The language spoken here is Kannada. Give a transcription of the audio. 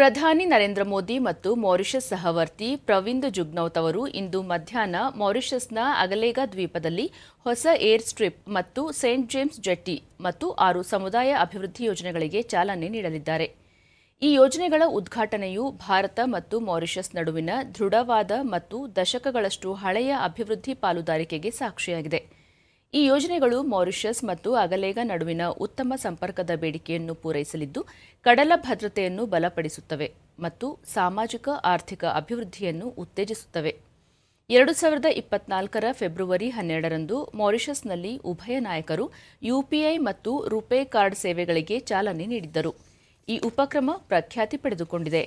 ಪ್ರಧಾನಿ ನರೇಂದ್ರ ಮೋದಿ ಮತ್ತು ಮಾರಿಷಸ್ ಸಹವರ್ತಿ ಪ್ರವಿಂದ್ ಜುಗ್ನೌತ್ ಅವರು ಇಂದು ಮಧ್ಯಾಹ್ನ ಮಾರಿಷಸ್ನ ಅಗಲೇಗ ದ್ವೀಪದಲ್ಲಿ ಹೊಸ ಏರ್ ಸ್ಟ್ರಿಪ್ ಮತ್ತು ಸೇಂಟ್ ಜೇಮ್ಸ್ ಜೆಟ್ಟಿ ಮತ್ತು ಆರು ಸಮುದಾಯ ಅಭಿವೃದ್ಧಿ ಯೋಜನೆಗಳಿಗೆ ಚಾಲನೆ ನೀಡಲಿದ್ದಾರೆ ಈ ಯೋಜನೆಗಳ ಉದ್ಘಾಟನೆಯು ಭಾರತ ಮತ್ತು ಮಾರಿಷಸ್ ನಡುವಿನ ದೃಢವಾದ ಮತ್ತು ದಶಕಗಳಷ್ಟು ಹಳೆಯ ಅಭಿವೃದ್ಧಿ ಪಾಲುದಾರಿಕೆಗೆ ಸಾಕ್ಷಿಯಾಗಿದೆ ಈ ಯೋಜನೆಗಳು ಮಾರಿಷಸ್ ಮತ್ತು ಅಗಲೇಗ ನಡುವಿನ ಉತ್ತಮ ಸಂಪರ್ಕದ ಬೇಡಿಕೆಯನ್ನು ಪೂರೈಸಲಿದ್ದು ಕಡಲ ಭದ್ರತೆಯನ್ನು ಬಲಪಡಿಸುತ್ತವೆ ಮತ್ತು ಸಾಮಾಜಿಕ ಆರ್ಥಿಕ ಅಭಿವೃದ್ಧಿಯನ್ನು ಉತ್ತೇಜಿಸುತ್ತವೆ ಎರಡು ಸಾವಿರದ ಇಪ್ಪತ್ನಾಲ್ಕರ ಫೆಬ್ರವರಿ ಹನ್ನೆರಡರಂದು ಮಾರಿಷಸ್ನಲ್ಲಿ ಉಭಯ ನಾಯಕರು ಯುಪಿಐ ಮತ್ತು ರುಪೇ ಕಾರ್ಡ್ ಸೇವೆಗಳಿಗೆ ಚಾಲನೆ ನೀಡಿದ್ದರು ಈ ಉಪಕ್ರಮ ಪ್ರಖ್ಯಾತಿ ಪಡೆದುಕೊಂಡಿದೆ